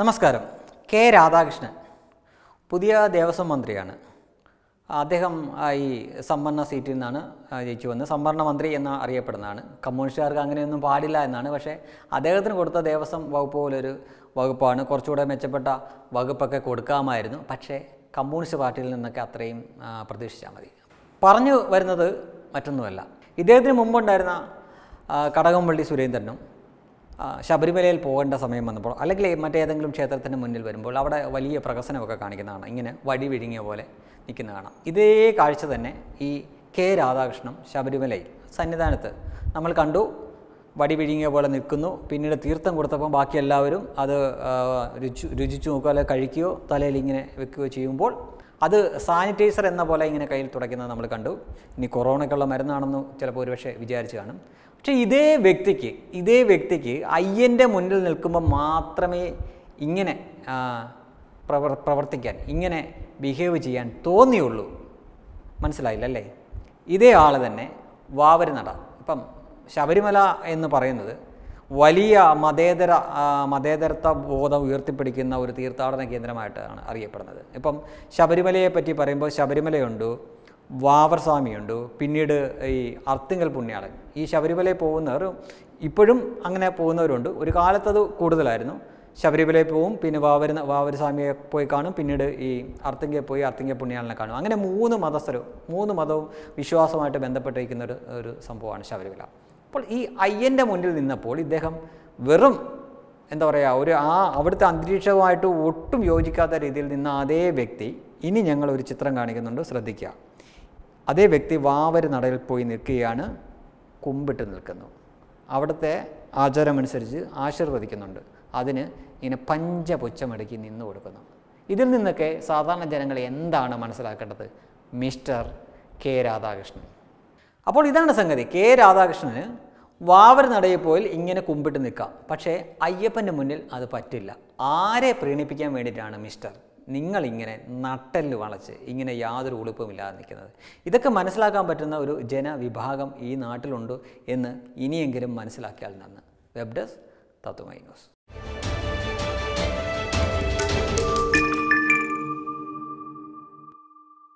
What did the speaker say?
നമസ്കാരം കെ രാധാകൃഷ്ണൻ പുതിയ ദേവസ്വം മന്ത്രിയാണ് അദ്ദേഹം ഈ സംവരണ സീറ്റിൽ നിന്നാണ് ജയിച്ചു വന്നത് സംവരണ മന്ത്രി എന്ന് അറിയപ്പെടുന്നതാണ് കമ്മ്യൂണിസ്റ്റുകാർക്ക് അങ്ങനെയൊന്നും പാടില്ല എന്നാണ് പക്ഷേ അദ്ദേഹത്തിന് കൊടുത്ത ദേവസ്വം വകുപ്പ് പോലൊരു വകുപ്പാണ് കുറച്ചുകൂടെ മെച്ചപ്പെട്ട വകുപ്പൊക്കെ കൊടുക്കാമായിരുന്നു പക്ഷേ കമ്മ്യൂണിസ്റ്റ് പാർട്ടിയിൽ നിന്നൊക്കെ അത്രയും പ്രതീക്ഷിച്ചാൽ മതി പറഞ്ഞു വരുന്നത് മറ്റൊന്നുമല്ല ഇദ്ദേഹത്തിന് മുമ്പുണ്ടായിരുന്ന കടകംപള്ളി സുരേന്ദ്രനും ശബരിമലയിൽ പോകേണ്ട സമയം വന്നപ്പോൾ അല്ലെങ്കിൽ മറ്റേതെങ്കിലും ക്ഷേത്രത്തിന് മുന്നിൽ വരുമ്പോൾ അവിടെ വലിയ പ്രകസനമൊക്കെ കാണിക്കുന്നതാണ് ഇങ്ങനെ വടി വിഴുങ്ങിയ പോലെ നിൽക്കുന്ന കാണാം ഇതേ കാഴ്ച തന്നെ ഈ കെ രാധാകൃഷ്ണൻ ശബരിമലയിൽ സന്നിധാനത്ത് നമ്മൾ കണ്ടു വടി വിഴുങ്ങിയ പോലെ നിൽക്കുന്നു പിന്നീട് തീർത്ഥം കൊടുത്തപ്പം ബാക്കി എല്ലാവരും അത് രുചി രുചിച്ചു നോക്കുകയോ അല്ലെങ്കിൽ കഴിക്കുകയോ തലയിൽ ഇങ്ങനെ വെക്കുകയോ ചെയ്യുമ്പോൾ അത് സാനിറ്റൈസർ എന്ന പോലെ ഇങ്ങനെ കയ്യിൽ തുടയ്ക്കുന്നത് നമ്മൾ കണ്ടു ഇനി കൊറോണയ്ക്കുള്ള മരുന്നാണെന്ന് ചിലപ്പോൾ ഒരുപക്ഷെ വിചാരിച്ചു കാണും പക്ഷേ ഇതേ വ്യക്തിക്ക് ഇതേ വ്യക്തിക്ക് അയ്യൻ്റെ മുന്നിൽ നിൽക്കുമ്പോൾ മാത്രമേ ഇങ്ങനെ പ്രവർ പ്രവർത്തിക്കാൻ ഇങ്ങനെ ബിഹേവ് ചെയ്യാൻ തോന്നിയുള്ളൂ മനസ്സിലായില്ല അല്ലേ ഇതേ ആൾ തന്നെ നട ഇപ്പം ശബരിമല എന്ന് പറയുന്നത് വലിയ മതേതര മതേതരത്വ ബോധം ഉയർത്തിപ്പിടിക്കുന്ന ഒരു തീർത്ഥാടന കേന്ദ്രമായിട്ടാണ് അറിയപ്പെടുന്നത് ഇപ്പം ശബരിമലയെ പറ്റി പറയുമ്പോൾ ശബരിമലയുണ്ട് വാവർ സ്വാമിയുണ്ട് പിന്നീട് ഈ അർത്തിങ്കൽ പുണ്യാളൻ ഈ ശബരിമലയിൽ പോകുന്നവർ ഇപ്പോഴും അങ്ങനെ പോകുന്നവരുണ്ട് ഒരു കാലത്തത് കൂടുതലായിരുന്നു ശബരിമലയിൽ പോവും പിന്നെ വാവര വാവര സ്വാമിയെ പോയി കാണും പിന്നീട് ഈ അർത്തിങ്കയെ പോയി അർത്തിങ്ക പുണ്യാളനെ കാണും അങ്ങനെ മൂന്ന് മതസ്ഥരും മൂന്ന് മതവും വിശ്വാസമായിട്ട് ബന്ധപ്പെട്ടിരിക്കുന്ന ഒരു ഒരു സംഭവമാണ് ശബരിമല അപ്പോൾ ഈ അയ്യൻ്റെ മുന്നിൽ നിന്നപ്പോൾ ഇദ്ദേഹം വെറും എന്താ പറയുക ഒരു ആ അവിടുത്തെ അന്തരീക്ഷവുമായിട്ട് ഒട്ടും യോജിക്കാത്ത രീതിയിൽ നിന്ന അതേ വ്യക്തി ഇനി ഞങ്ങൾ ഒരു ചിത്രം കാണിക്കുന്നുണ്ട് ശ്രദ്ധിക്കുക അതേ വ്യക്തി വാവര് നടയിൽ പോയി നിൽക്കുകയാണ് കുമ്പിട്ട് നിൽക്കുന്നു അവിടുത്തെ ആചാരമനുസരിച്ച് ആശീർവദിക്കുന്നുണ്ട് അതിന് ഇങ്ങനെ പഞ്ചപുച്ഛമടുക്കി നിന്ന് കൊടുക്കുന്നു ഇതിൽ നിന്നൊക്കെ സാധാരണ ജനങ്ങൾ എന്താണ് മനസ്സിലാക്കേണ്ടത് മിസ്റ്റർ കെ രാധാകൃഷ്ണൻ അപ്പോൾ ഇതാണ് സംഗതി കെ രാധാകൃഷ്ണന് വാവർ നടയപ്പോയിൽ ഇങ്ങനെ കുമ്പിട്ട് നിൽക്കാം പക്ഷേ അയ്യപ്പൻ്റെ മുന്നിൽ അത് പറ്റില്ല ആരെ പ്രീണിപ്പിക്കാൻ വേണ്ടിയിട്ടാണ് മിസ്റ്റർ നിങ്ങളിങ്ങനെ നട്ടല് വളച്ച് ഇങ്ങനെ യാതൊരു ഉളുപ്പുമില്ലാതെ നിൽക്കുന്നത് ഇതൊക്കെ മനസ്സിലാക്കാൻ പറ്റുന്ന ഒരു ജനവിഭാഗം ഈ നാട്ടിലുണ്ട് എന്ന് ഇനിയെങ്കിലും മനസ്സിലാക്കിയാൽ നന്ന് വെബ് ഡെസ്ക് തത്വമൈ ന്യൂസ്